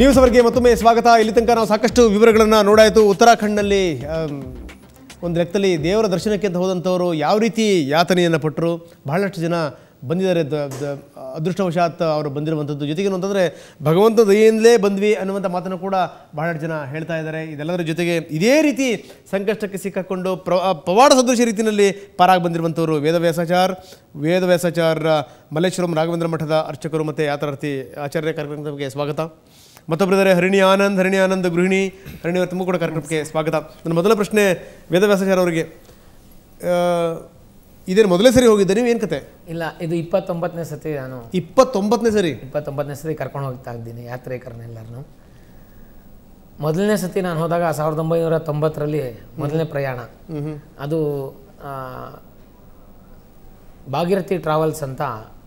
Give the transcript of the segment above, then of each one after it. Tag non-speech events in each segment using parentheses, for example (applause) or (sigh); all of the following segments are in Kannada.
ನ್ಯೂಸ್ ಅವರಿಗೆ ಮತ್ತೊಮ್ಮೆ ಸ್ವಾಗತ ಇಲ್ಲಿ ತನಕ ನಾವು ಸಾಕಷ್ಟು ವಿವರಗಳನ್ನು ನೋಡಾಯಿತು ಉತ್ತರಾಖಂಡ್ನಲ್ಲಿ ಒಂದು ಲೆಕ್ಕದಲ್ಲಿ ದೇವರ ದರ್ಶನಕ್ಕೆ ಅಂತ ಹೋದಂಥವರು ಯಾವ ರೀತಿ ಯಾತನೆಯನ್ನು ಪಟ್ಟರು ಬಹಳಷ್ಟು ಜನ ಬಂದಿದ್ದಾರೆ ಅದೃಷ್ಟವಶಾತ್ ಅವರು ಬಂದಿರುವಂಥದ್ದು ಜೊತೆಗೆ ಅಂತಂದರೆ ಭಗವಂತ ದಯೆಯಿಂದಲೇ ಬಂದ್ವಿ ಅನ್ನುವಂಥ ಮಾತನ್ನು ಕೂಡ ಬಹಳಷ್ಟು ಜನ ಹೇಳ್ತಾ ಇದ್ದಾರೆ ಇದೆಲ್ಲದರ ಜೊತೆಗೆ ಇದೇ ರೀತಿ ಸಂಕಷ್ಟಕ್ಕೆ ಸಿಕ್ಕಾಕೊಂಡು ಪ್ರ ಪವಾಡ ಸದೃಶ ರೀತಿಯಲ್ಲಿ ಪಾರಾಗಿ ಬಂದಿರುವಂಥವರು ವೇದ ವ್ಯಾಸಾಚಾರ್ ವೇದ ವ್ಯಾಸಾಚಾರ ಮಲ್ಲೇಶ್ವರಂ ರಾಘವೇಂದ್ರ ಮಠದ ಅರ್ಚಕರು ಮತ್ತು ಯಾತ್ರಾರ್ಥಿ ಆಚಾರ್ಯ ಬಗ್ಗೆ ಸ್ವಾಗತ ಮತ್ತೊಬ್ಬರಿದ್ದಾರೆ ಹರಿಣಿ ಆನಂದ್ ಹರಿಣಿ ಆನಂದ್ ಗೃಹಿಣಿ ಹರಿಣಿ ಅವರು ತುಂಬ ಕೂಡ ಕಾರ್ಯಕ್ರಮಕ್ಕೆ ಸ್ವಾಗತ ನನ್ನ ಮೊದಲ ಪ್ರಶ್ನೆ ವೇದವ್ಯಾಸಾಚಾರ್ಯ ಅವರಿಗೆ ಇದೇನು ಮೊದಲೇ ಸರಿ ಹೋಗಿದ್ದೆ ನೀವು ಏನು ಕತೆ ಇಲ್ಲ ಇದು ಇಪ್ಪತ್ತೊಂಬತ್ತನೇ ಸತಿ ನಾನು ಇಪ್ಪತ್ತೊಂಬತ್ತನೇ ಸರಿ ಇಪ್ಪತ್ತೊಂಬತ್ತನೇ ಸತಿ ಕರ್ಕೊಂಡು ಹೋಗ್ತಾ ಇದ್ದೀನಿ ಎಲ್ಲರೂ ಮೊದಲನೇ ಸತಿ ನಾನು ಹೋದಾಗ ಸಾವಿರದ ಒಂಬೈನೂರ ತೊಂಬತ್ತರಲ್ಲಿ ಮೊದಲನೇ ಪ್ರಯಾಣ ಅದು ಭಾಗೀರಥಿ ಟ್ರಾವೆಲ್ಸ್ ಅಂತ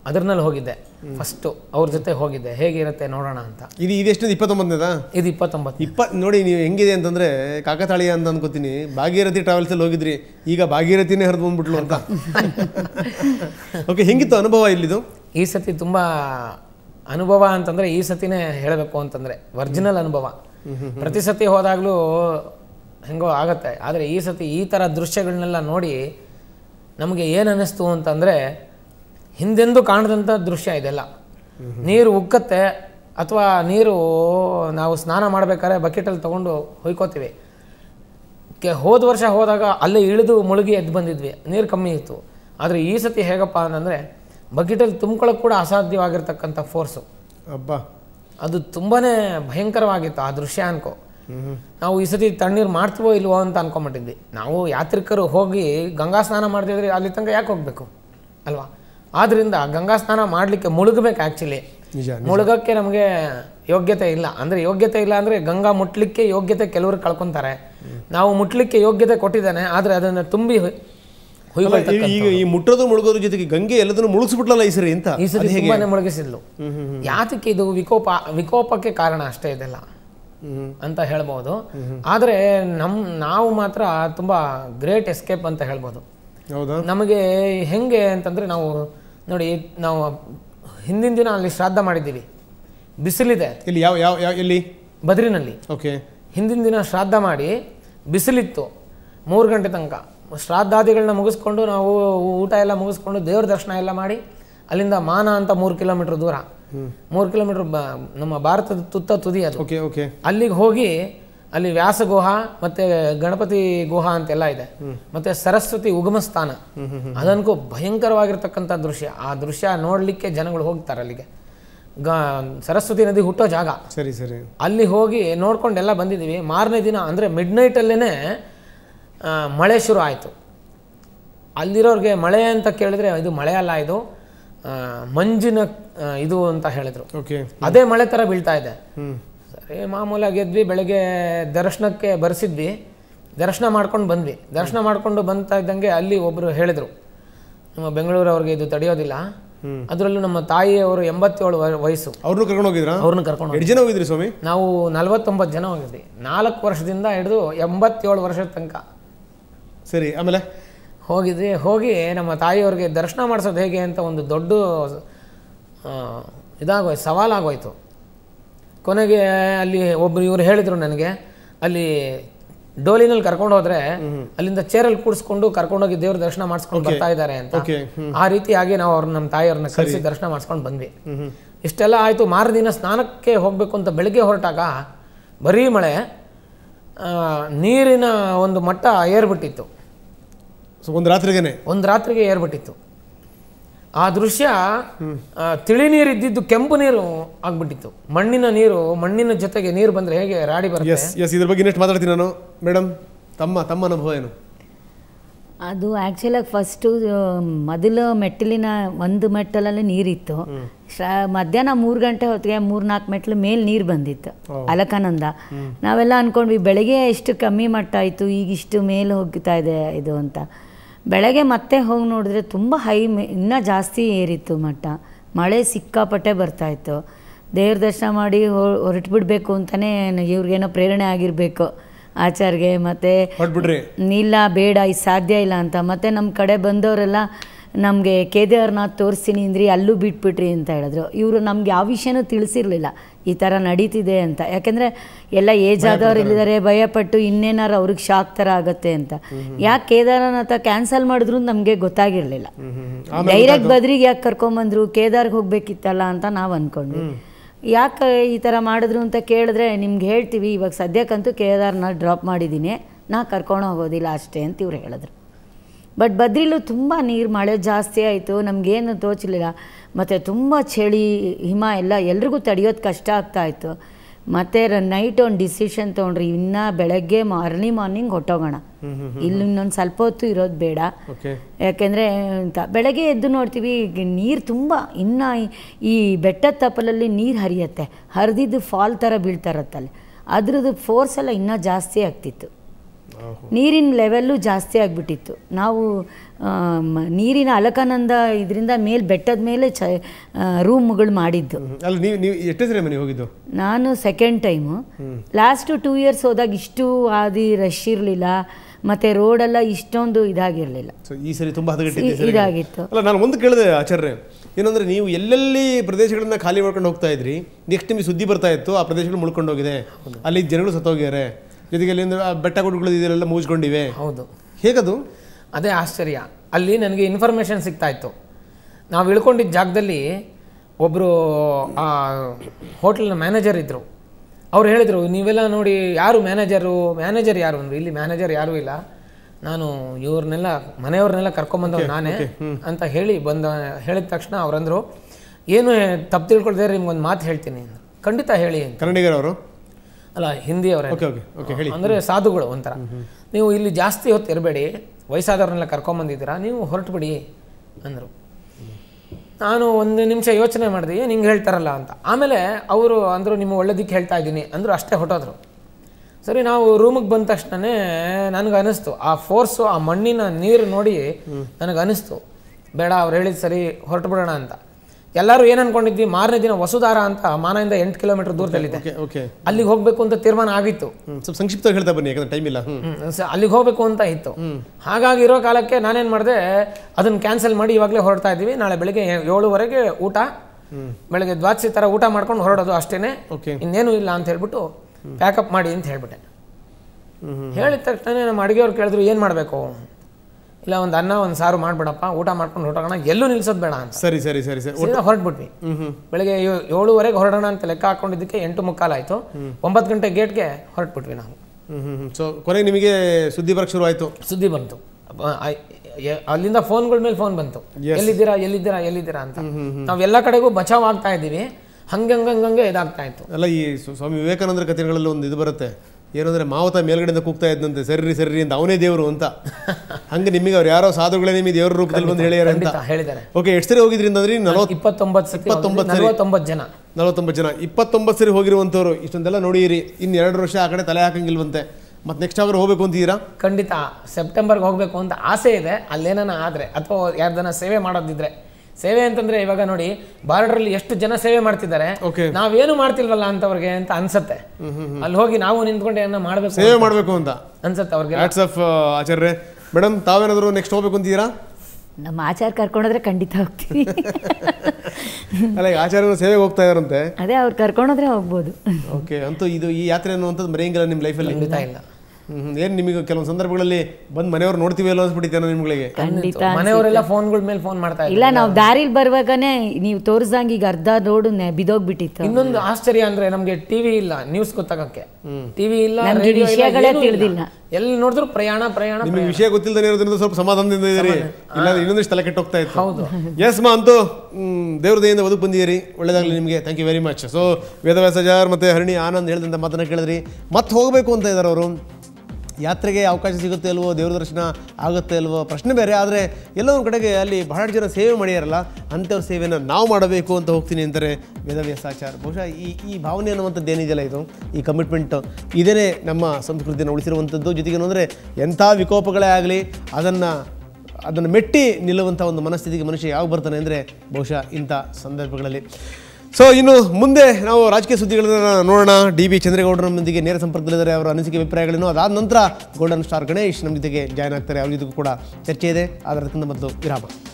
ಅದ್ರಲ್ಲಿ ಹೋಗಿದ್ದೆ ಫಸ್ಟ್ ಅವ್ರ ಜೊತೆ ಹೋಗಿದ್ದೆ ಹೇಗಿರುತ್ತೆ ನೋಡೋಣ ಅಂತ ಇದು ಇದೆಷ್ಟು ಇಪ್ಪತ್ತೊಂಬತ್ತನೇದ ಇದು ಇಪ್ಪತ್ತೊಂಬತ್ತು ಇಪ್ಪತ್ತು ನೋಡಿ ನೀವು ಹೆಂಗಿದೆ ಅಂತಂದ್ರೆ ಕಾಕತಾಳಿ ಅಂತ ಅನ್ಕೋತೀನಿ ಭಾಗೀರಥಿ ಅಲ್ಲಿ ಹೋಗಿದ್ರಿ ಈಗ ಭಾಗೀರಥಿನೇ ಹರಿದು ಬಂದ್ಬಿಟ್ಲು ಅಂತ ಓಕೆ ಹೆಂಗಿತ್ತು ಅನುಭವ ಇಲ್ಲಿದು ಈ ಸತಿ ತುಂಬ ಅನುಭವ ಅಂತಂದ್ರೆ ಈ ಸತಿನೇ ಹೇಳಬೇಕು ಅಂತಂದ್ರೆ ಒರಿಜಿನಲ್ ಅನುಭವ ಪ್ರತಿ ಸತಿ ಹೋದಾಗಲೂ ಹೆಂಗೋ ಆಗತ್ತೆ ಆದರೆ ಈ ಸತಿ ಈ ತರ ದೃಶ್ಯಗಳನ್ನೆಲ್ಲ ನೋಡಿ ನಮಗೆ ಏನು ಅನ್ನಿಸ್ತು ಅಂತಂದರೆ ಹಿಂದೆಂದು ಕಾಣದಂಥ ದೃಶ್ಯ ಇದೆಲ್ಲ ನೀರು ಉಕ್ಕತ್ತೆ ಅಥವಾ ನೀರು ನಾವು ಸ್ನಾನ ಮಾಡಬೇಕಾದ್ರೆ ಬಕೆಟಲ್ಲಿ ತೊಗೊಂಡು ಹೊಯ್ಕೋತೀವಿ ಕೆ ಹೋದ ವರ್ಷ ಹೋದಾಗ ಅಲ್ಲೇ ಇಳಿದು ಮುಳುಗಿ ಎದ್ದು ಬಂದಿದ್ವಿ ನೀರು ಕಮ್ಮಿ ಇತ್ತು ಆದರೆ ಈ ಸತಿ ಹೇಗಪ್ಪ ಅಂತಂದರೆ ಬಕೆಟಲ್ಲಿ ತುಂಬ್ಕೊಳ್ಳೋಕೆ ಕೂಡ ಅಸಾಧ್ಯವಾಗಿರ್ತಕ್ಕಂಥ ಫೋರ್ಸು ಅಬ್ಬಾ ಅದು ತುಂಬಾ ಭಯಂಕರವಾಗಿತ್ತು ಆ ದೃಶ್ಯ ಅನ್ಕೋ ನಾವು ಈ ಸತಿ ತಣ್ಣೀರು ಮಾಡ್ತೀವೋ ಇಲ್ವೋ ಅಂತ ಅನ್ಕೊಂಬಿಟ್ಟಿದ್ವಿ ನಾವು ಯಾತ್ರಿಕರು ಹೋಗಿ ಗಂಗಾ ಸ್ನಾನ ಮಾಡ್ತಿದ್ರೆ ಅಲ್ಲಿ ತನಕ ಯಾಕೆ ಹೋಗಬೇಕು ಅಲ್ವಾ ಆದ್ರಿಂದ ಗಂಗಾ ಸ್ನಾನ ಮಾಡಲಿಕ್ಕೆ ಮುಳುಗಬೇಕು ಆಕ್ಚುಲಿ ಮುಳುಗಕ್ಕೆ ನಮಗೆ ಯೋಗ್ಯತೆ ಇಲ್ಲ ಅಂದ್ರೆ ಯೋಗ್ಯತೆ ಇಲ್ಲ ಅಂದ್ರೆ ಗಂಗಾ ಮುಟ್ಲಿಕ್ಕೆ ಯೋಗ್ಯತೆ ಕೆಲವರು ಕಳ್ಕೊಂತಾರೆ ನಾವು ಮುಟ್ಲಿಕ್ಕೆ ಯೋಗ್ಯತೆ ಕೊಟ್ಟಿದ್ದಾನೆ ಆದ್ರೆ ಅದನ್ನ ತುಂಬಿ ಈಗ ಈ ಮುಟ್ಟೋದು ಮುಳುಗೋದ್ರ ಜೊತೆಗೆ ಗಂಗೆ ಎಲ್ಲದನ್ನು ಮುಳುಗಿಸ್ಬಿಟ್ಲಲ್ಲ ಈ ಸರಿ ಅಂತ ಈ ಸರಿ ತುಂಬಾನೇ ಮುಳುಗಿಸಿದ್ಲು ಯಾತಕ್ಕೆ ಇದು ವಿಕೋಪ ವಿಕೋಪಕ್ಕೆ ಕಾರಣ ಅಷ್ಟೇ ಇದೆಲ್ಲ ಅಂತ ಹೇಳ್ಬೋದು ಆದರೆ ನಮ್ ನಾವು ಮಾತ್ರ ತುಂಬಾ ಗ್ರೇಟ್ ಎಸ್ಕೇಪ್ ಅಂತ ಹೇಳ್ಬೋದು ನಮಗೆ ಹೆಂಗೆ ಅಂತಂದ್ರೆ ನಾವು ನೋಡಿ ನಾವು ಹಿಂದಿನ ದಿನ ಅಲ್ಲಿ ಶ್ರಾದ್ದ ಮಾಡಿದ್ದೀವಿ ಬಿಸಿಲಿದೆ ಇಲ್ಲಿ ಯಾವ ಯಾವ ಯಾವ ಇಲ್ಲಿ ಬದ್ರಿನಲ್ಲಿ ಓಕೆ ಹಿಂದಿನ ದಿನ ಶ್ರಾದ್ದ ಮಾಡಿ ಬಿಸಿಲಿತ್ತು ಮೂರು ಗಂಟೆ ತನಕ ಶ್ರಾದ್ದಾದಿಗಳನ್ನ ಮುಗಿಸ್ಕೊಂಡು ನಾವು ಊಟ ಎಲ್ಲ ಮುಗಿಸ್ಕೊಂಡು ದೇವ್ರ ದರ್ಶನ ಎಲ್ಲ ಮಾಡಿ ಅಲ್ಲಿಂದ ಮಾನ ಅಂತ ಮೂರು ಕಿಲೋಮೀಟ್ರ್ ದೂರ ಮೂರು ಕಿಲೋಮೀಟ್ರ್ ನಮ್ಮ ಭಾರತದ ತುತ್ತ ತುದಿ ಅದು ಅಲ್ಲಿಗೆ ಹೋಗಿ ಅಲ್ಲಿ ವ್ಯಾಸ ಗುಹ ಮತ್ತೆ ಗಣಪತಿ ಗುಹ ಅಂತೆಲ್ಲ ಇದೆ ಮತ್ತೆ ಸರಸ್ವತಿ ಉಗಮ ಸ್ಥಾನ ಅದನ್ಕೂ ಭಯಂಕರವಾಗಿರ್ತಕ್ಕಂಥ ದೃಶ್ಯ ಆ ದೃಶ್ಯ ನೋಡಲಿಕ್ಕೆ ಜನಗಳು ಹೋಗ್ತಾರೆ ಅಲ್ಲಿಗೆ ಗ ಸರಸ್ವತಿ ನದಿ ಹುಟ್ಟೋ ಜಾಗ ಸರಿ ಸರಿ ಅಲ್ಲಿ ಹೋಗಿ ನೋಡ್ಕೊಂಡೆಲ್ಲ ಬಂದಿದ್ದೀವಿ ಮಾರನೇ ದಿನ ಅಂದರೆ ಮಿಡ್ ನೈಟಲ್ಲೇ ಮಳೆ ಶುರು ಆಯಿತು ಅಲ್ಲಿರೋರಿಗೆ ಮಳೆ ಅಂತ ಕೇಳಿದ್ರೆ ಇದು ಮಳೆ ಅಲ್ಲ ಇದು ಮಂಜಿನ ಇದು ಅಂತ ಹೇಳಿದ್ರು ಅದೇ ಮಳೆ ತರ ಬೀಳ್ತಾ ಇದೆ ಮಾಮೂಲಾಗಿ ಎದ್ವಿ ಬೆಳಗ್ಗೆ ದರ್ಶನಕ್ಕೆ ಬರೆಸಿದ್ವಿ ದರ್ಶನ ಮಾಡ್ಕೊಂಡು ಬಂದ್ವಿ ದರ್ಶನ ಮಾಡಿಕೊಂಡು ಬಂತಾ ಇದ್ದಂಗೆ ಅಲ್ಲಿ ಒಬ್ಬರು ಹೇಳಿದರು ನಮ್ಮ ಬೆಂಗಳೂರು ಅವ್ರಿಗೆ ಇದು ತಡೆಯೋದಿಲ್ಲ ಅದರಲ್ಲೂ ನಮ್ಮ ತಾಯಿಯವರು ಎಂಬತ್ತೇಳು ವಯಸ್ಸು ಅವ್ರನ್ನ ಕರ್ಕೊಂಡು ಹೋಗಿದ್ರ ಅವ್ರನ್ನ ಕರ್ಕೊಂಡು ಹೋಗಿ ಜನ ಹೋಗಿದ್ರಿ ಸ್ವಾಮಿ ನಾವು ನಲ್ವತ್ತೊಂಬತ್ತು ಜನ ಹೋಗಿದ್ವಿ ನಾಲ್ಕು ವರ್ಷದಿಂದ ಹಿಡಿದು ಎಂಬತ್ತೇಳು ವರ್ಷದ ತನಕ ಸರಿ ಆಮೇಲೆ ಹೋಗಿದ್ವಿ ಹೋಗಿ ನಮ್ಮ ತಾಯಿಯವ್ರಿಗೆ ದರ್ಶನ ಮಾಡಿಸೋದು ಹೇಗೆ ಅಂತ ಒಂದು ದೊಡ್ಡ ಇದಾಗೋಯ್ತು ಸವಾಲಾಗೋಯ್ತು ಕೊನೆಗೆ ಅಲ್ಲಿ ಒಬ್ರು ಇವರು ಹೇಳಿದರು ನನಗೆ ಅಲ್ಲಿ ಡೋಲಿನಲ್ಲಿ ಕರ್ಕೊಂಡು ಹೋದ್ರೆ ಅಲ್ಲಿಂದ ಚೇರಲ್ಲಿ ಕೂಡಿಸ್ಕೊಂಡು ಕರ್ಕೊಂಡೋಗಿ ದೇವ್ರ ದರ್ಶನ ಮಾಡಿಸ್ಕೊಂಡು ಬರ್ತಾ ಇದ್ದಾರೆ ಅಂತ ಆ ರೀತಿಯಾಗಿ ನಾವು ಅವ್ರ ನಮ್ಮ ತಾಯಿಯವ್ರನ್ನ ಕರೆಸಿ ದರ್ಶನ ಮಾಡಿಸ್ಕೊಂಡು ಬಂದ್ವಿ ಇಷ್ಟೆಲ್ಲ ಆಯಿತು ಮಾರದಿನ ಸ್ನಾನಕ್ಕೆ ಹೋಗಬೇಕು ಅಂತ ಬೆಳಿಗ್ಗೆ ಹೊರಟಾಗ ಬರೀ ಮಳೆ ನೀರಿನ ಒಂದು ಮಟ್ಟ ಏರ್ಬಿಟ್ಟಿತ್ತು ಒಂದು ರಾತ್ರಿಗೇನೆ ಒಂದು ರಾತ್ರಿಗೆ ಏರ್ಬಿಟ್ಟಿತ್ತು ಆ ದೃಶ್ಯ ತಿಳಿ ನೀರು ಇದ್ದಿದ್ದು ಕೆಂಪು ನೀರು ಆಗ್ಬಿಟ್ಟಿತ್ತು ಮಣ್ಣಿನ ನೀರು ಮಣ್ಣಿನ ಜೊತೆಗೆ ನೀರು ಬಂದ್ರೆ ಹೇಗೆ ರಾಡಿ ಬರುತ್ತೆ ಎಸ್ ಎಸ್ ತಮ್ಮ ತಮ್ಮ ಅನುಭವ ಏನು ಅದು ಆ್ಯಕ್ಚುಲಾಗಿ ಫಸ್ಟು ಮೊದಲು ಮೆಟ್ಟಲಿನ ಒಂದು ಮೆಟ್ಟಲಲ್ಲಿ ನೀರಿತ್ತು ಮಧ್ಯಾಹ್ನ ಮೂರು ಗಂಟೆ ಹೊತ್ತಿಗೆ ಮೂರ್ನಾಲ್ಕು ಮೆಟ್ಲು ಮೇಲೆ ನೀರು ಬಂದಿತ್ತು ಅಲಕಾನಂದ ನಾವೆಲ್ಲ ಅನ್ಕೊಂಡ್ವಿ ಬೆಳಗ್ಗೆ ಎಷ್ಟು ಕಮ್ಮಿ ಮಟ್ಟ ಆಯ್ತು ಈಗ ಇಷ್ಟು ಮೇಲೆ ಹೋಗ್ತಾ ಇದೆ ಇದು ಅಂತ ಬೆಳಗ್ಗೆ ಮತ್ತೆ ಹೋಗಿ ನೋಡಿದ್ರೆ ತುಂಬ ಹೈ ಇನ್ನೂ ಜಾಸ್ತಿ ಏರಿತ್ತು ಮಟ್ಟ ಮಳೆ ಸಿಕ್ಕಾಪಟ್ಟೆ ಬರ್ತಾಯಿತ್ತು ದೇವ್ರ ದರ್ಶನ ಮಾಡಿ ಬಿಡಬೇಕು ಅಂತಲೇ ಇವ್ರಿಗೇನೋ ಪ್ರೇರಣೆ ಆಗಿರಬೇಕು ಆಚಾರ್ಗೆ ಮತ್ತು ಇಲ್ಲ ಬೇಡ ಇದು ಸಾಧ್ಯ ಇಲ್ಲ ಅಂತ ಮತ್ತು ನಮ್ಮ ಕಡೆ ಬಂದವರೆಲ್ಲ ನಮಗೆ ಕೇದಾರ್ನಾಥ್ ತೋರಿಸ್ತೀನಿ ಅಂದ್ರಿ ಅಲ್ಲೂ ಬಿಟ್ಬಿಟ್ರಿ ಅಂತ ಹೇಳಿದ್ರು ಇವರು ನಮ್ಗೆ ಯಾವ ವಿಷಯನೂ ತಿಳಿಸಿರಲಿಲ್ಲ ಈ ಥರ ನಡೀತಿದೆ ಅಂತ ಯಾಕೆಂದರೆ ಎಲ್ಲ ಏಜ್ ಆದವ್ರು ಇಲ್ಲಿದ್ದಾರೆ ಭಯಪಟ್ಟು ಇನ್ನೇನಾರು ಅವ್ರಿಗೆ ಶಾಕ್ ಥರ ಆಗುತ್ತೆ ಅಂತ ಯಾಕೆ ಕೇದಾರನಾಥ ಕ್ಯಾನ್ಸಲ್ ಮಾಡಿದ್ರು ನಮಗೆ ಗೊತ್ತಾಗಿರಲಿಲ್ಲ ಡೈರೆಕ್ಟ್ ಬದ್ರಿಗೆ ಯಾಕೆ ಕರ್ಕೊಂಬಂದ್ರು ಕೇದಾರ್ಗೆ ಹೋಗ್ಬೇಕಿತ್ತಲ್ಲ ಅಂತ ನಾವು ಅಂದ್ಕೊಂಡ್ವಿ ಯಾಕೆ ಈ ಥರ ಮಾಡಿದ್ರು ಅಂತ ಕೇಳಿದ್ರೆ ನಿಮ್ಗೆ ಹೇಳ್ತೀವಿ ಇವಾಗ ಸದ್ಯಕ್ಕಂತೂ ಕೇದಾರ್ನಾಥ್ ಡ್ರಾಪ್ ಮಾಡಿದ್ದೀನಿ ನಾ ಕರ್ಕೊಂಡು ಹೋಗೋದಿಲ್ಲ ಅಷ್ಟೇ ಅಂತ ಇವ್ರು ಹೇಳಿದ್ರು ಬಟ್ ಬದ್ರಿಲೂ ತುಂಬ ನೀರು ಮಳೆ ಜಾಸ್ತಿ ಆಯಿತು ನಮಗೇನು ತೋಚಲಿಲ್ಲ ಮತ್ತು ತುಂಬ ಚಳಿ ಹಿಮ ಎಲ್ಲ ಎಲ್ರಿಗೂ ತಡೆಯೋದು ಕಷ್ಟ ಆಗ್ತಾಯಿತ್ತು ಮತ್ತೆ ನೈಟ್ ಒಂದು ಡಿಸಿಷನ್ ತೊಗೊಂಡ್ರಿ ಇನ್ನೂ ಬೆಳಗ್ಗೆ ಅರ್ಲಿ ಮಾರ್ನಿಂಗ್ ಹೊಟ್ಟೋಗೋಣ ಇಲ್ಲಿ ಇನ್ನೊಂದು ಸ್ವಲ್ಪ ಹೊತ್ತು ಇರೋದು ಬೇಡ ಯಾಕೆಂದರೆ ಬೆಳಗ್ಗೆ ಎದ್ದು ನೋಡ್ತೀವಿ ನೀರು ತುಂಬ ಇನ್ನು ಈ ಬೆಟ್ಟದ ತಪ್ಪಲಲ್ಲಿ ನೀರು ಹರಿಯುತ್ತೆ ಹರಿದಿದ್ದು ಫಾಲ್ ಥರ ಬೀಳ್ತಾ ಇರತ್ತಲ್ಲಿ ಅದ್ರದ್ದು ಫೋರ್ಸ್ ಎಲ್ಲ ಇನ್ನೂ ಜಾಸ್ತಿ ಆಗ್ತಿತ್ತು ನೀರಿನ ಲೆವೆಲ್ಲು ಜಾಸ್ತಿ ಆಗಿಬಿಟ್ಟಿತ್ತು ನಾವು ನೀರಿನ ಅಲಕಾನಂದ ಇದರಿಂದ ಮೇಲೆ ಬೆಟ್ಟದ ಮೇಲೆ ಚ ರೂಮ್ಗಳು ಮಾಡಿದ್ದು ಹೋಗಿದ್ದು ನಾನು second time last two years ಹೋದಾಗ ಇಷ್ಟು ಆದಿ ರಶ್ ಇರಲಿಲ್ಲ ಮತ್ತೆ ರೋಡೆಲ್ಲ ಇಷ್ಟೊಂದು ಇದಾಗಿರಲಿಲ್ಲ ಈ ಸರಿ ತುಂಬ ಇದಾಗಿತ್ತು ಅಲ್ಲ ನಾನು ಒಂದು ಕೇಳಿದೆ ಆಚಾರ್ಯ ಏನಂದ್ರೆ ನೀವು ಎಲ್ಲೆಲ್ಲಿ ಪ್ರದೇಶಗಳನ್ನ ಖಾಲಿ ಮಾಡ್ಕೊಂಡು ಹೋಗ್ತಾ ಇದ್ರಿ ನೆಕ್ಸ್ಟ್ ನಿಮಗೆ ಸುದ್ದಿ ಬರ್ತಾ ಇತ್ತು ಆ ಪ್ರದೇಶಗಳು ಮುಳ್ಕೊಂಡು ಹೋಗಿದೆ ಅಲ್ಲಿ ಜನಗಳು ಸತ್ತೋಗ್ಯಾರೆ ಜೊತೆಗೆ ಅಲ್ಲಿಂದ ಬೆಟ್ಟ ಗುಡ್ಡಗಳು ಇದೆಲ್ಲ ಮುಗಿಸ್ಕೊಂಡಿವೆ ಹೌದು ಹೇಗದು ಅದೇ ಆಶ್ಚರ್ಯ ಅಲ್ಲಿ ನನಗೆ ಇನ್ಫಾರ್ಮೇಷನ್ ಸಿಗ್ತಾ ಇತ್ತು ನಾವು ಇಳ್ಕೊಂಡಿದ್ದ ಜಾಗದಲ್ಲಿ ಒಬ್ಬರು ಆ ಹೋಟೆಲ್ನ ಮ್ಯಾನೇಜರ್ ಇದ್ದರು ಅವ್ರು ಹೇಳಿದರು ನೀವೆಲ್ಲ ನೋಡಿ ಯಾರು ಮ್ಯಾನೇಜರು ಮ್ಯಾನೇಜರ್ ಯಾರು ಅಂದರು ಇಲ್ಲಿ ಮ್ಯಾನೇಜರ್ ಯಾರೂ ಇಲ್ಲ ನಾನು ಇವ್ರನ್ನೆಲ್ಲ ಮನೆಯವ್ರನ್ನೆಲ್ಲ ಕರ್ಕೊಂಬಂದವ್ ನಾನೇ ಅಂತ ಹೇಳಿ ಬಂದ ಹೇಳಿದ ತಕ್ಷಣ ಅವರಂದರು ಏನು ತಪ್ಪು ತಿಳ್ಕೊಳ್ತಾರೆ ನಿಮ್ಗೊಂದು ಮಾತು ಹೇಳ್ತೀನಿ ಖಂಡಿತ ಹೇಳಿ ಕನ್ನಡಿಗರವರು ಅಲ್ಲ ಹಿಂದಿಯವರೇ ಅಂದರೆ ಸಾಧುಗಳು ಒಂಥರ ನೀವು ಇಲ್ಲಿ ಜಾಸ್ತಿ ಹೊತ್ತು ಇರಬೇಡಿ ವಯಸ್ಸಾದವ್ರನ್ನೆಲ್ಲ ಕರ್ಕೊಂಬಂದಿದ್ದೀರಾ ನೀವು ಹೊರಟುಬಿಡಿ ಅಂದರು ನಾನು ಒಂದು ನಿಮಿಷ ಯೋಚನೆ ಮಾಡಿದೆ ಹಿಂಗೆ ಹೇಳ್ತಾರಲ್ಲ ಅಂತ ಆಮೇಲೆ ಅವರು ಅಂದರು ನಿಮ್ಮ ಒಳ್ಳೆದಕ್ಕೆ ಹೇಳ್ತಾ ಇದ್ದೀನಿ ಅಂದರು ಅಷ್ಟೇ ಹೊಟ್ಟೋದ್ರು ಸರಿ ನಾವು ರೂಮಿಗೆ ಬಂದ ತಕ್ಷಣವೇ ಅನ್ನಿಸ್ತು ಆ ಫೋರ್ಸು ಆ ಮಣ್ಣಿನ ನೀರು ನೋಡಿ ಅನ್ನಿಸ್ತು ಬೇಡ ಅವ್ರು ಹೇಳಿದ ಸರಿ ಹೊರಟು ಬಿಡೋಣ ಅಂತ ಎಲ್ಲರೂ ಏನು ಅನ್ಕೊಂಡಿದ್ವಿ ಮಾರನೇ ದಿನ ವಸುಧಾರ ಅಂತ ಮಾನದಿಂದ ಎಂಟು ಕಿಲೋಮೀಟರ್ ದೂರದಲ್ಲಿದೆ ಅಲ್ಲಿಗೆ ಹೋಗಬೇಕು ಅಂತ ತೀರ್ಮಾನ ಆಗಿತ್ತು ಸಂಕ್ಷಿಪ್ತ ಹೇಳ್ತಾ ಬನ್ನಿ ಯಾಕಂದ್ರೆ ಟೈಮ್ ಇಲ್ಲ ಅಲ್ಲಿಗೆ ಹೋಗಬೇಕು ಅಂತ ಇತ್ತು ಹಾಗಾಗಿ ಇರೋ ಕಾಲಕ್ಕೆ ನಾನೇನು ಮಾಡಿದೆ ಅದನ್ನು ಕ್ಯಾನ್ಸಲ್ ಮಾಡಿ ಇವಾಗಲೇ ಹೊರಡ್ತಾ ಇದ್ದೀವಿ ನಾಳೆ ಬೆಳಿಗ್ಗೆ ಏಳುವರೆಗೆ ಊಟ ಬೆಳಗ್ಗೆ ದ್ವಾದಸಿ ಥರ ಊಟ ಮಾಡ್ಕೊಂಡು ಹೊರಡೋದು ಅಷ್ಟೇನೆ ಇನ್ನೇನು ಇಲ್ಲ ಅಂತ ಹೇಳ್ಬಿಟ್ಟು ಪ್ಯಾಕಪ್ ಮಾಡಿ ಅಂತ ಹೇಳ್ಬಿಟ್ಟೆ ಹೇಳಿದ ತಕ್ಷಣ ನಮ್ಮ ಅಡುಗೆಯವ್ರು ಕೇಳಿದ್ರು ಏನು ಮಾಡಬೇಕು ಇಲ್ಲ ಒಂದು ಅನ್ನ ಒಂದು ಸಾರು ಮಾಡ್ಬೇಡಪ್ಪ ಊಟ ಮಾಡ್ಕೊಂಡು ಹೊರಟೋಣ ಎಲ್ಲೂ ನಿಲ್ಸೋದು ಬೇಡ ಅಂತ ಸರಿ ಸರಿ ಸರಿ ಸರಿ ಹೊರಟ್ಬಿಟ್ವಿ ಬೆಳಗ್ಗೆ ಏಳುವರೆಗೆ ಹೊರಡೋಣ ಅಂತ ಲೆಕ್ಕ ಹಾಕೊಂಡಿದ್ದಕ್ಕೆ ಎಂಟು ಮುಕ್ಕಾಲ ಆಯಿತು ಒಂಬತ್ತು ಗಂಟೆ ಗೇಟ್ಗೆ ಹೊರಟ್ಬಿಟ್ವಿ ನಾವು ಸೊ ಕೊನೆಗೆ ನಿಮಗೆ ಸುದ್ದಿ ಬರಕ್ಕೆ ಶುರು ಆಯಿತು ಸುದ್ದಿ ಬಂತು ಅಲ್ಲಿಂದ ಫೋನ್ಗಳ ಮೇಲೆ ಫೋನ್ ಬಂತು ಎಲ್ಲಿದ್ದೀರಾ ಎಲ್ಲಿದ್ದೀರಾ ಎಲ್ಲಿದ್ದೀರಾ ಅಂತ ಎಲ್ಲ ಕಡೆಗೂ ಬಚಾವ್ ಆಗ್ತಾ ಇದ್ದೀವಿ ಹಂಗೆ ಹಂಗೆ ಇದಾಗ್ತಾ ಇತ್ತು ಅಲ್ಲ ಈ ಸ್ವಾಮಿ ವಿವೇಕಾನಂದರ ಕಥೆಗಳಲ್ಲಿ ಒಂದು ಇದು ಬರುತ್ತೆ ಏನು ಅಂದರೆ ಮಾವತ ಮೇಲ್ಗಡೆಯಿಂದ ಕೂಗ್ತಾ ಇದ್ದಂತೆ ಸರಿ ಸರಿ ಅಂತ ಅವನೇ ದೇವರು ಅಂತ ಹಂಗೆ ನಿಮಗೆ ಅವ್ರು ಯಾರೋ ಸಾಧುಗಳೇ ನಿಮಗೆ ದೇವರ ರೂಪದಲ್ಲಿ ಬಂದು ಹೇಳ್ಯಾರ ಅಂತ ಹೇಳಿದ್ದಾರೆ ಓಕೆ ಎಷ್ಟು ಸರಿ ಹೋಗಿದ್ರಿ ಅಂದ್ರೆ ಇಪ್ಪತ್ತೊಂಬತ್ತು ಜನ ನಲವತ್ತೊಂಬತ್ತು ಜನ ಇಪ್ಪತ್ತೊಂಬತ್ತು ಸರಿ ಹೋಗಿರುವಂಥವ್ರು ಇಷ್ಟೊಂದೆಲ್ಲ ನೋಡಿರಿ ಇನ್ನು ಎರಡು ವರ್ಷ ಆ ಕಡೆ ತಲೆ ಹಾಕಂಗಿಲ್ವಂತೆ ಮತ್ತೆ ನೆಕ್ಸ್ಟ್ ಅವರು ಹೋಗಬೇಕು ಅಂತೀರಾ ಖಂಡಿತ ಸೆಪ್ಟೆಂಬರ್ಗೆ ಹೋಗಬೇಕು ಅಂತ ಆಸೆ ಇದೆ ಅಲ್ಲೇನ ಆದರೆ ಅಥವಾ ಯಾರ್ದನ್ನ ಸೇವೆ ಮಾಡೋದಿದ್ರೆ ಸೇವೆ ಅಂತಂದ್ರೆ ಇವಾಗ ನೋಡಿ ಬಾರ್ಡರ್ ಎಷ್ಟು ಜನ ಸೇವೆ ಮಾಡ್ತಿದ್ದಾರೆ ನಾವೇನು ಮಾಡ್ತಿಲ್ವಲ್ಲ ಅಂತ ಅವ್ರಿಗೆ ಅಂತ ಅನ್ಸುತ್ತೆ ಅಲ್ಲಿ ಹೋಗಿ ನಾವು ನಿಂತ್ಕೊಂಡು ಏನೋ ಮಾಡಬೇಕು ಸೇವೆ ಮಾಡಬೇಕು ಅಂತ ಅನ್ಸತ್ತೆ ಅವ್ರಿಗೆ ಆಫ್ ಆಚಾರ್ಯ ಮೇಡಮ್ ತಾವೇನಾದರೂ ನೆಕ್ಸ್ಟ್ ಹೋಗ್ಬೇಕು ಅಂತೀರಾ ನಮ್ಮ ಆಚಾರ ಕರ್ಕೊಂಡೋದ್ರೆ ಖಂಡಿತ ಹೋಗ್ತೀವಿ (laughs) ಅಲ್ಲ ಆಚಾರ್ಯರು ಸೇವೆಗೆ ಹೋಗ್ತಾ ಇದಾರಂತೆ ಅದೇ ಅವ್ರು ಕರ್ಕೊಂಡ್ರೆ ಹೋಗ್ಬೋದು ಓಕೆ ಅಂತೂ ಇದು ಈ ಯಾತ್ರೆ ಅನ್ನುವಂಥದ್ದು ಮರೆಯಂಗಿಲ್ಲ ನಿಮ್ಮ ಲೈಫಲ್ಲಿ ಇಲ್ಲ ಏನ್ ನಿಮಗೆ ಕೆಲವೊಂದು ಸಂದರ್ಭಗಳಲ್ಲಿ ಬಂದ್ ಮನೆಯವ್ರು ನೋಡ್ತೀವಿ ಅಲ್ಲ ಅನ್ಸ್ಬಿಟ್ಟಿತ್ತೇನೋ ನಿಮ್ಗಳಿಗೆ ಖಂಡಿತ ಮನೆಯವರೆಲ್ಲ ಫೋನ್ಗಳ ಮೇಲೆ ಫೋನ್ ಮಾಡ್ತಾ ಇಲ್ಲ ನಾವು ದಾರಿಲಿ ಬರುವಾಗನೇ ನೀವು ತೋರಿಸ್ದಂಗ ಈಗ ಅರ್ಧ ರೋಡ್ ಬಿದೋಗ್ಬಿಟ್ಟಿತ್ತು ಇನ್ನೊಂದು ಆಶ್ಚರ್ಯ ಅಂದ್ರೆ ನಮ್ಗೆ ಟಿವಿ ಇಲ್ಲ ನ್ಯೂಸ್ ಗೊತ್ತಾಗಕ್ಕೆ ಟಿವಿ ಇಲ್ಲ ತಿಳಿದಿಲ್ಲ ಎಲ್ಲಿ ನೋಡಿದ್ರು ಪ್ರಯಾಣ ಪ್ರಯಾಣ ನಿಮ್ಗೆ ವಿಷಯ ಗೊತ್ತಿಲ್ಲದೇ ಇರೋದ್ರಿಂದ ಸ್ವಲ್ಪ ಸಮಾಧಾನದಿಂದ ಇದ್ದೀರಿ ಇಲ್ಲ ಇನ್ನೊಂದಿಷ್ಟು ತಲೆ ಕೆಟ್ಟೋಗ್ತಾ ಇತ್ತು ಹೌದು ಎಸ್ ಮಾ ಅಂತೂ ದೇವ್ರ ದಯಿಂದ ಒದಗಿ ಬಂದಿದ್ದೀರಿ ಒಳ್ಳೇದಾಗಲಿ ನಿಮಗೆ thank you very much so ವೇದವ್ಯಾಸಜಾರ್ ಮತ್ತು ಹರಿಣಿ ಆನಂದ್ ಹೇಳಿದಂಥ ಮಾತನ್ನು ಕೇಳಿದ್ರಿ ಮತ್ತೆ ಹೋಗಬೇಕು ಅಂತ ಇದ್ದಾರೆ ಅವರು ಯಾತ್ರೆಗೆ ಅವಕಾಶ ಸಿಗುತ್ತೆ ಅಲ್ವೋ ದೇವ್ರ ದರ್ಶನ ಆಗುತ್ತೆ ಅಲ್ವೋ ಪ್ರಶ್ನೆ ಬೇರೆ ಆದರೆ ಎಲ್ಲೋ ಒಂದು ಕಡೆಗೆ ಅಲ್ಲಿ ಬಹಳಷ್ಟು ಜನ ಸೇವೆ ಮಾಡಿಯಾರಲ್ಲ ಅಂಥವ್ರ ಸೇವೆಯನ್ನು ನಾವು ಮಾಡಬೇಕು ಅಂತ ಹೋಗ್ತೀನಿ ಅಂದರೆ ವೇದವ್ಯಾಸಾಚಾರ ಸಾಚಾರ್ ಬಹುಶಃ ಈ ಈ ಭಾವನೆ ಅನ್ನುವಂಥದ್ದು ಏನಿದೆಯಲ್ಲ ಇದು ಈ ಕಮಿಟ್ಮೆಂಟು ಇದೇ ನಮ್ಮ ಸಂಸ್ಕೃತಿಯನ್ನು ಉಳಿಸಿರುವಂಥದ್ದು ಜೊತೆಗೆ ಅಂದರೆ ಎಂಥ ವಿಕೋಪಗಳೇ ಆಗಲಿ ಅದನ್ನು ಅದನ್ನು ಮೆಟ್ಟಿ ನಿಲ್ಲುವಂಥ ಒಂದು ಮನಸ್ಥಿತಿಗೆ ಮನುಷ್ಯ ಯಾವಾಗ ಬರ್ತಾನೆ ಅಂದರೆ ಬಹುಶಃ ಇಂಥ ಸಂದರ್ಭಗಳಲ್ಲಿ ಸೊ ಇನ್ನು ಮುಂದೆ ನಾವು ರಾಜಕೀಯ ಸುದ್ದಿಗಳನ್ನು ನೋಡೋಣ ಡಿ ಬಿ ಚಂದ್ರೇಗೌಡರ ನೇರ ಸಂಪರ್ಕದಲ್ಲಿದ್ದಾರೆ ಅವರ ಅನಿಸಿಕೆ ಅಭಿಪ್ರಾಯಗಳೇನು ಅದಾದ ನಂತರ ಗೋಲ್ಡನ್ ಸ್ಟಾರ್ ಗಣೇಶ್ ನಮ್ಮ ಜೊತೆಗೆ ಜಾಯ್ನ್ ಆಗ್ತಾರೆ ಅವ್ರ ಜೊತೆಗೂ ಕೂಡ ಚರ್ಚೆ ಇದೆ ಅದರ ಮತ್ತು ವಿರಾಮ